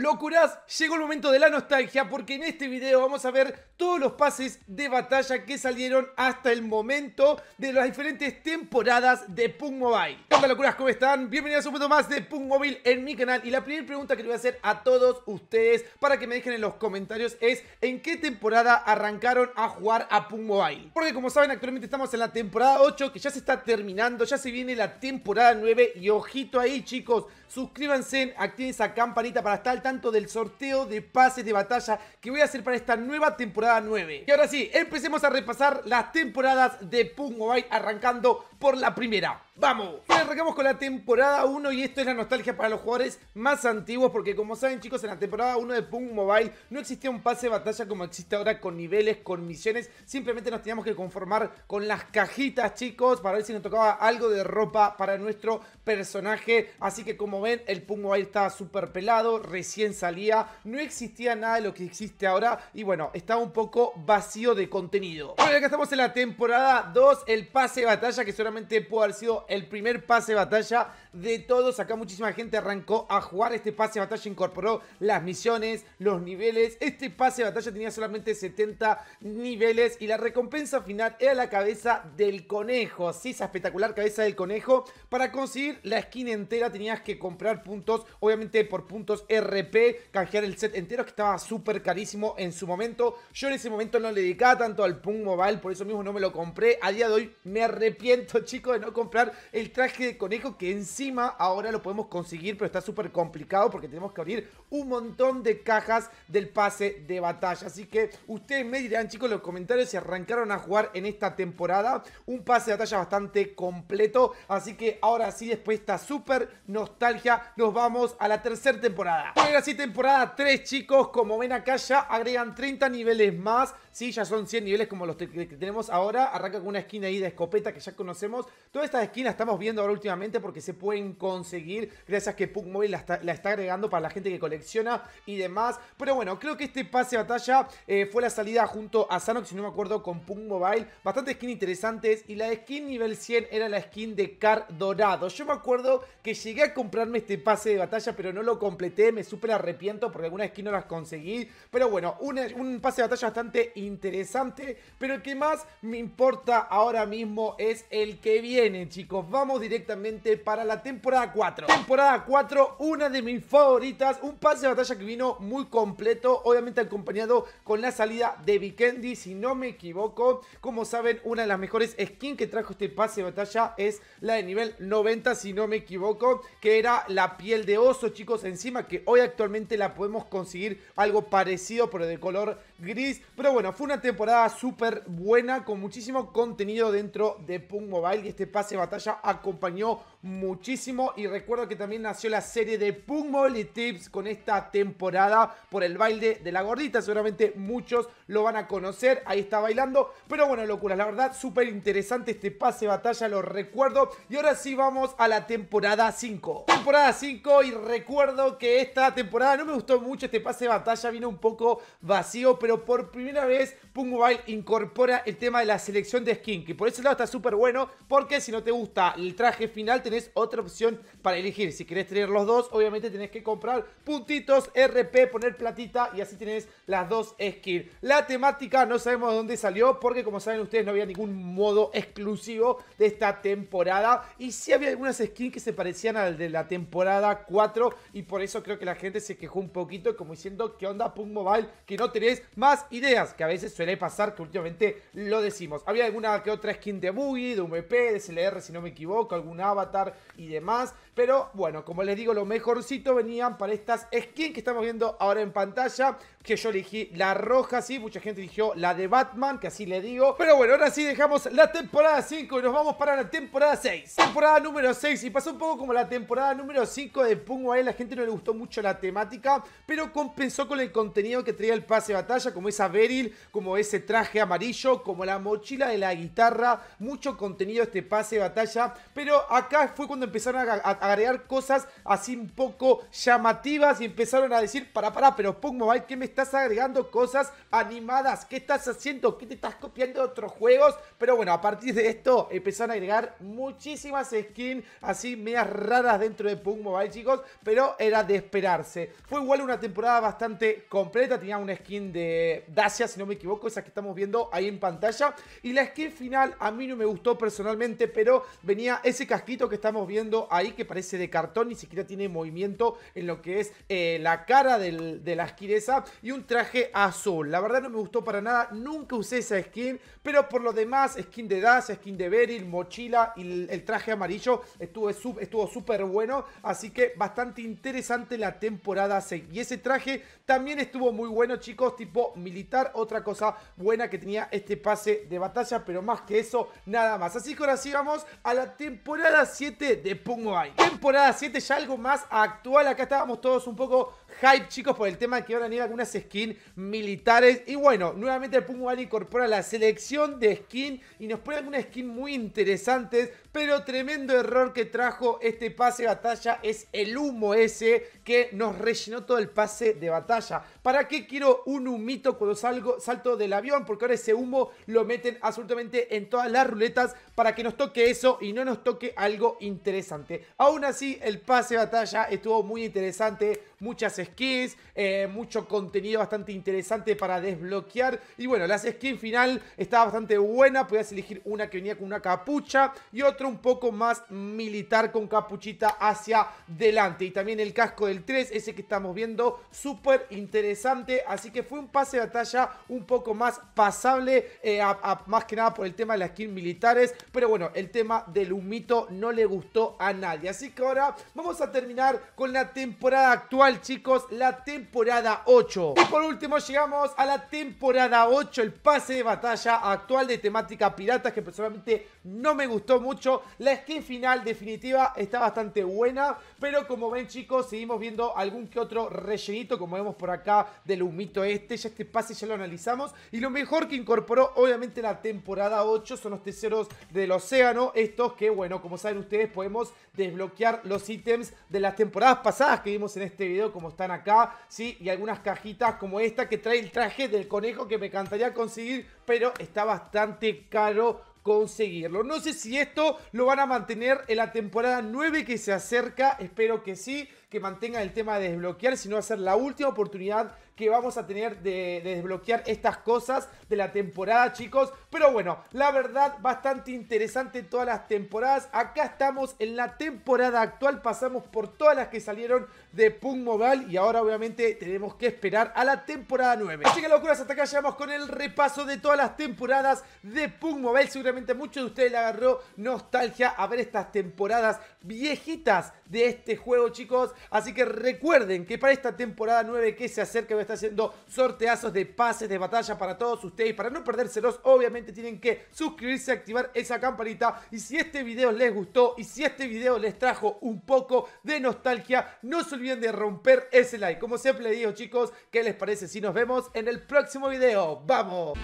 Locuras, llegó el momento de la nostalgia porque en este video vamos a ver todos los pases de batalla que salieron hasta el momento de las diferentes temporadas de Punk Mobile. Hola locuras, ¿cómo están? Bienvenidos a un poquito más de Punk Mobile en mi canal y la primera pregunta que le voy a hacer a todos ustedes para que me dejen en los comentarios es ¿en qué temporada arrancaron a jugar a Punk Mobile? Porque como saben actualmente estamos en la temporada 8 que ya se está terminando, ya se viene la temporada 9 y ojito ahí chicos, suscríbanse, activen esa campanita para estar al del sorteo de pases de batalla que voy a hacer para esta nueva temporada 9. Y ahora sí, empecemos a repasar las temporadas de Pungo Bay arrancando por la primera. ¡Vamos! Y arrancamos con la temporada 1 y esto es la nostalgia para los jugadores más antiguos porque como saben chicos, en la temporada 1 de Punk Mobile no existía un pase de batalla como existe ahora con niveles, con misiones, simplemente nos teníamos que conformar con las cajitas chicos para ver si nos tocaba algo de ropa para nuestro personaje, así que como ven el Punk Mobile estaba súper pelado, recién salía, no existía nada de lo que existe ahora y bueno, estaba un poco vacío de contenido. Bueno, acá estamos en la temporada 2, el pase de batalla que solamente pudo haber sido el primer pase de batalla de todos. Acá muchísima gente arrancó a jugar este pase de batalla, incorporó las misiones, los niveles. Este pase de batalla tenía solamente 70 niveles y la recompensa final era la cabeza del conejo. sí, esa espectacular cabeza del conejo. Para conseguir la skin entera tenías que comprar puntos, obviamente por puntos RP, canjear el set entero que estaba súper carísimo en su momento. Yo en ese momento no le dedicaba tanto al Punk Mobile, por eso mismo no me lo compré. A día de hoy me arrepiento, chicos, de no comprar el traje de conejo que encima ahora lo podemos conseguir, pero está súper complicado porque tenemos que abrir un montón de cajas del pase de batalla. Así que ustedes me dirán, chicos, en los comentarios si arrancaron a jugar en esta temporada. Un pase de batalla bastante completo. Así que ahora sí, después de esta súper nostalgia, nos vamos a la tercera temporada. Ahora sí, temporada 3, chicos. Como ven acá ya agregan 30 niveles más Sí, ya son 100 niveles como los que tenemos ahora. Arranca con una skin ahí de escopeta que ya conocemos. Todas estas las estamos viendo ahora últimamente porque se pueden conseguir gracias a que Punk Mobile la está, agregando para la gente que colecciona y demás. Pero bueno, creo que este pase de batalla eh, fue la salida junto a Zanox si no me acuerdo, con Punk Mobile. Bastante skin interesantes y la skin nivel 100 era la skin de Car Dorado. Yo me acuerdo que llegué a comprarme este pase de batalla pero no lo completé. Me súper arrepiento porque algunas skins no las conseguí. Pero bueno, un pase de batalla bastante interesante, pero el que más me importa ahora mismo es el que viene, chicos. Vamos directamente para la temporada 4. Temporada 4, una de mis favoritas, un pase de batalla que vino muy completo, obviamente acompañado con la salida de Vikendi, si no me equivoco. Como saben, una de las mejores skins que trajo este pase de batalla es la de nivel 90, si no me equivoco, que era la piel de oso, chicos, encima que hoy actualmente la podemos conseguir algo parecido, pero de color gris. Pero bueno, fue una temporada súper buena con muchísimo contenido dentro de Punk Mobile y este pase batalla acompañó muchísimo. Y recuerdo que también nació la serie de Punk Mobile Tips con esta temporada por el baile de la gordita. Seguramente muchos lo van a conocer. Ahí está bailando. Pero bueno, locuras. La verdad, súper interesante este pase batalla, lo recuerdo. Y ahora sí vamos a la temporada 5. Temporada 5 y recuerdo que esta temporada no me gustó mucho. Este pase de batalla vino un poco vacío, pero pero por primera vez Punk Mobile incorpora el tema de la selección de skin, que por ese lado está súper bueno, porque si no te gusta el traje final, tenés otra opción para elegir. Si querés tener los dos, obviamente tenés que comprar puntitos, RP, poner platita y así tenés las dos skins. La temática no sabemos de dónde salió, porque como saben ustedes no había ningún modo exclusivo de esta temporada. Y sí había algunas skins que se parecían al de la temporada 4 y por eso creo que la gente se quejó un poquito, como diciendo, ¿qué onda Punk Mobile? Que no tenés más ideas, que a veces suele pasar, que últimamente lo decimos. Había alguna que otra skin de Boogie, de VP, de SLR, si no me equivoco, algún avatar y demás. Pero bueno, como les digo, lo mejorcito venían para estas skins que estamos viendo ahora en pantalla. Que yo elegí la roja, sí. Mucha gente eligió la de Batman, que así le digo. Pero bueno, ahora sí dejamos la temporada 5 y nos vamos para la temporada 6. Temporada número 6. Y pasó un poco como la temporada número 5 de Pungo A. La gente no le gustó mucho la temática, pero compensó con el contenido que traía el pase de batalla, como esa Beryl, como ese traje amarillo, como la mochila de la guitarra. Mucho contenido este pase de batalla. Pero acá fue cuando empezaron a agregar cosas así un poco llamativas y empezaron a decir, para, para, pero Punk Mobile, ¿qué me estás agregando cosas animadas? ¿Qué estás haciendo? ¿Qué te estás copiando de otros juegos? Pero bueno, a partir de esto empezaron a agregar muchísimas skins así medias raras dentro de Punk Mobile, chicos, pero era de esperarse. Fue igual una temporada bastante completa, tenía una skin de Dacia, si no me equivoco, esa que estamos viendo ahí en pantalla. Y la skin final a mí no me gustó personalmente, pero venía ese casquito que estamos viendo ahí que parece de cartón, ni siquiera tiene movimiento en lo que es eh, la cara de la esquireza, y un traje azul. La verdad no me gustó para nada, nunca usé esa skin, pero por lo demás, skin de Das, skin de Beryl, mochila y el, traje amarillo estuvo súper bueno, así que bastante interesante la temporada 6. Y ese traje también estuvo muy bueno, chicos, tipo militar, otra cosa buena que tenía este pase de batalla, pero más que eso, nada más. Así que ahora sí vamos a la temporada 7 de Pong temporada 7, ya algo más actual. Acá estábamos todos un poco hype, chicos, por el tema de que ahora a venir algunas skins militares. Y bueno, nuevamente el ali incorpora la selección de skin y nos pone algunas skins muy interesantes. Pero tremendo error que trajo este pase de batalla es el humo ese que nos rellenó todo el pase de batalla. ¿Para qué quiero un humito cuando salgo, salto del avión? Porque ahora ese humo lo meten absolutamente en todas las ruletas para que nos toque eso y no nos toque algo interesante. Ahora aún así, el pase de batalla estuvo muy interesante. Muchas skins, eh, mucho contenido bastante interesante para desbloquear. Y bueno, la skin final estaba bastante buena. Podías elegir una que venía con una capucha y otra un poco más militar con capuchita hacia delante. Y también el casco del 3, ese que estamos viendo, súper interesante. Así que fue un pase de batalla un poco más pasable, eh, más que nada por el tema de las skins militares. Pero bueno, el tema del humito no le gustó a nadie. Así que ahora vamos a terminar con la temporada actual, chicos, la temporada 8. Y por último llegamos a la temporada 8, el pase de batalla actual de temática piratas que personalmente no me gustó mucho. La skin final definitiva está bastante buena, pero como ven, chicos, seguimos viendo algún que otro rellenito, como vemos por acá del humito este. Ya este pase ya lo analizamos. Y lo mejor que incorporó, obviamente, la temporada 8 son los tesoros del océano. Estos que, bueno, como saben ustedes, podemos desbloquear los ítems de las temporadas pasadas que vimos en este video, como están acá, ¿sí? Y algunas cajitas como esta que trae el traje del conejo que me encantaría conseguir, pero está bastante caro conseguirlo. No sé si esto lo van a mantener en la temporada 9 que se acerca, espero que sí que mantengan el tema de desbloquear, sino ser la última oportunidad que vamos a tener de, desbloquear estas cosas de la temporada, chicos. Pero bueno, la verdad, bastante interesante todas las temporadas. Acá estamos en la temporada actual, pasamos por todas las que salieron de Punk Mobile y ahora obviamente tenemos que esperar a la temporada 9. Así que locuras, hasta acá llegamos con el repaso de todas las temporadas de Punk Mobile. Seguramente muchos de ustedes le agarró nostalgia a ver estas temporadas viejitas de este juego, chicos. Así que recuerden que para esta temporada 9 que se acerca va a estar haciendo sorteazos de pases de batalla para todos ustedes. Para no perdérselos, obviamente tienen que suscribirse, activar esa campanita. Y si este video les gustó y si este video les trajo un poco de nostalgia, no se olviden de romper ese like. Como siempre les digo, chicos, ¿qué les parece si nos vemos en el próximo video? ¡Vamos!